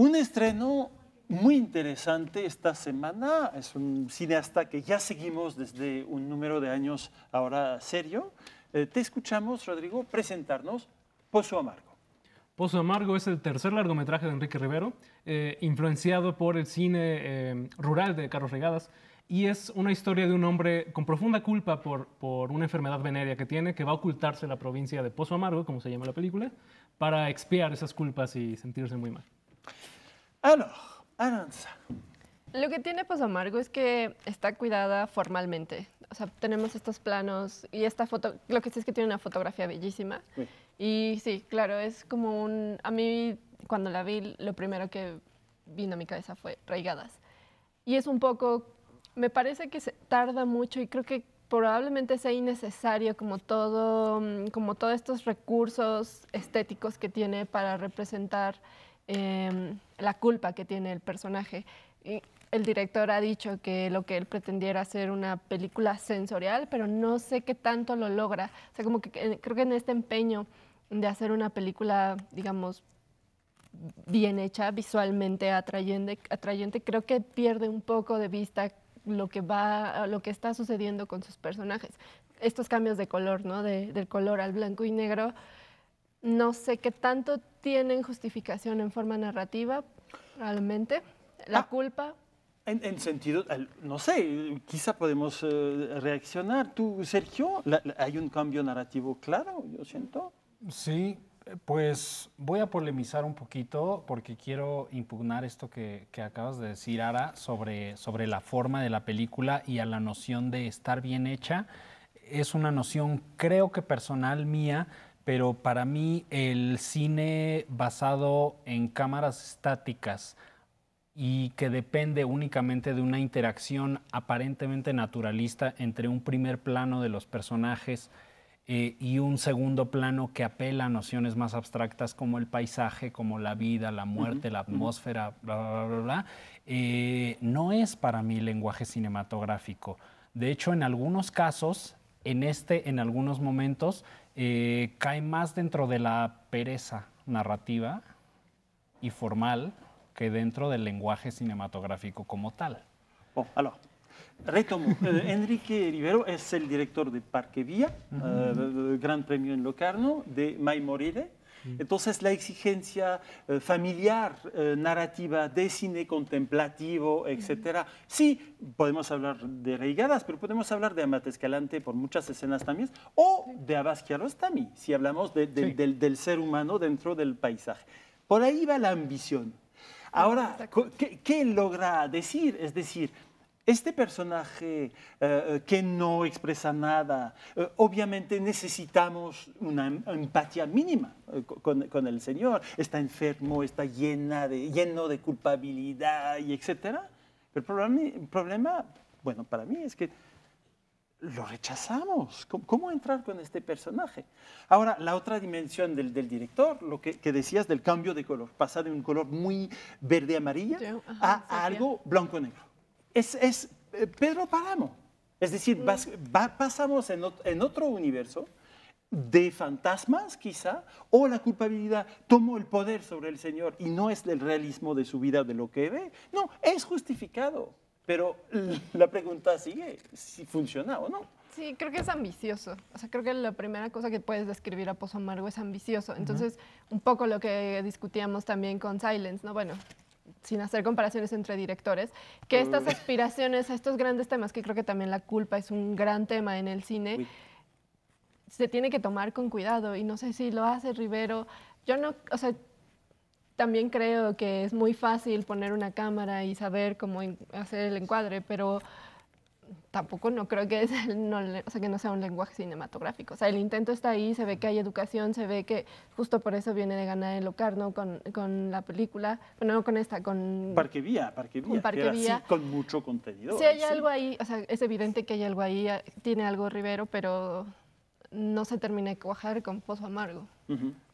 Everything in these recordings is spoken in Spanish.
Un estreno muy interesante esta semana. Es un cineasta que ya seguimos desde un número de años ahora serio. Eh, te escuchamos, Rodrigo, presentarnos Pozo Amargo. Pozo Amargo es el tercer largometraje de Enrique Rivero, eh, influenciado por el cine eh, rural de Carlos Regadas. Y es una historia de un hombre con profunda culpa por, por una enfermedad venérea que tiene, que va a ocultarse en la provincia de Pozo Amargo, como se llama la película, para expiar esas culpas y sentirse muy mal. Alors, Aranza. Lo que tiene pues Amargo es que está cuidada formalmente. O sea, tenemos estos planos y esta foto, lo que sí es que tiene una fotografía bellísima. Y sí, claro, es como un... A mí, cuando la vi, lo primero que vino a mi cabeza fue Raigadas. Y es un poco... Me parece que se tarda mucho y creo que probablemente sea innecesario como todo, mm, como todos estos recursos estéticos que tiene para representar Em, la culpa que tiene el personaje. Y el director ha dicho que lo que él pretendiera hacer una película sensorial, pero no sé qué tanto lo logra. O sea, como que creo que en este empeño de hacer una película, digamos, bien hecha, visualmente atrayente, atrayente, creo que pierde un poco de vista lo que va, lo que está sucediendo con sus personajes. Estos cambios de color, ¿no? del color al blanco y negro, no sé qué tanto tienen justificación en forma narrativa, realmente. La ah. culpa. En, sentido, no sé, quizá podemos eh, reaccionar. Tú, Sergio, ¿hay un cambio narrativo claro? Yo siento. Sí, pues voy a polemizar un poquito porque quiero impugnar esto que, acabas de decir, Ara, sobre la forma de la película y a la noción de estar bien hecha. Es una noción, creo que personal mía, pero para mí el cine basado en cámaras estáticas y que depende únicamente de una interacción aparentemente naturalista entre un primer plano de los personajes eh, y un segundo plano que apela a nociones más abstractas como el paisaje, como la vida, la muerte, la atmósfera, bla, bla, bla, eh, no es para mí lenguaje cinematográfico. De hecho, en algunos casos en este, en algunos momentos, eh, cae más dentro de la pereza narrativa y formal que dentro del lenguaje cinematográfico como tal. Oh, retomo. Eh, Enrique Rivero es el director de Parque Vía, eh, Gran Premio en Locarno, de May Moride Mm. Entonces la exigencia eh, familiar, eh, narrativa de cine contemplativo, etcétera. Sí, podemos hablar de Reigadas, pero podemos hablar de Amate Escalante por muchas escenas también, o de Abbas Kiarostami, si hablamos del, ser humano dentro del paisaje. Por ahí va la ambición. Ahora, ¿qué, logra decir? Es decir, este personaje eh, eh, que no expresa nada, eh, obviamente necesitamos una em, empatía mínima con, el Señor. Está enfermo, está lleno de culpabilidad y etc. El problema, el problema, bueno, para mí es que lo rechazamos. ¿Cómo, entrar con este personaje? Ahora, la otra dimensión del, director, lo que, decías del cambio de color, pasa de un color muy verde amarillo a algo blanco-negro es, eh, Pedro Páramo. Es decir, mm. pasamos en, otro universo de fantasmas quizá, o la culpabilidad tomó el poder sobre el Señor y no es del realismo de su vida de lo que ve. No, es justificado, pero la pregunta sigue, si funciona o no. Sí, creo que es ambicioso. O sea, creo que la primera cosa que puedes describir a Pozo Amargo es ambicioso. Entonces, un poco lo que discutíamos también con Silence, ¿no? Bueno, sin hacer comparaciones entre directores, que estas aspiraciones a estos grandes temas, que creo que también la culpa es un gran tema en el cine, se tiene que tomar con cuidado y no sé si lo hace Rivero. Yo no, o sea, también creo que es muy fácil poner una cámara y saber cómo hacer el encuadre, pero tampoco no creo que, no, o sea, que no sea un lenguaje cinematográfico. O sea, el intento está ahí, se ve que hay educación, se ve que justo por eso viene de ganar el Locarno con, con la película, bueno, no con esta, con... Parque Vía, Parque Vía, Así, con mucho contenido. Sí, hay algo ahí, o sea, es evidente que hay algo ahí, eh, tiene algo Rivero, pero no se termina de cuajar con Pozo Amargo.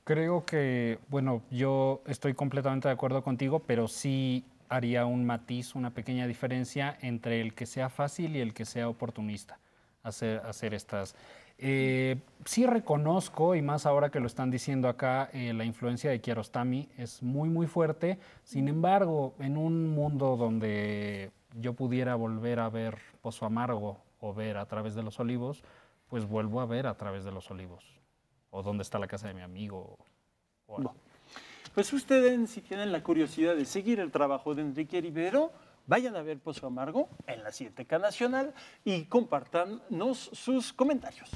Creo que, bueno, yo estoy completamente de acuerdo contigo, pero sí haría un matiz, una pequeña diferencia entre el que sea fácil y el que sea oportunista hacer, hacer estas. Eh, sí reconozco, y más ahora que lo están diciendo acá, eh, la influencia de Kiarostami es muy, muy fuerte. Sin embargo, en un mundo donde yo pudiera volver a ver Pozo Amargo o ver a través de los olivos, pues vuelvo a ver a través de los olivos. O dónde está la casa de mi amigo pues ustedes, si tienen la curiosidad de seguir el trabajo de Enrique Rivero, vayan a ver Pozo Amargo en la 7K Nacional y compartannos sus comentarios.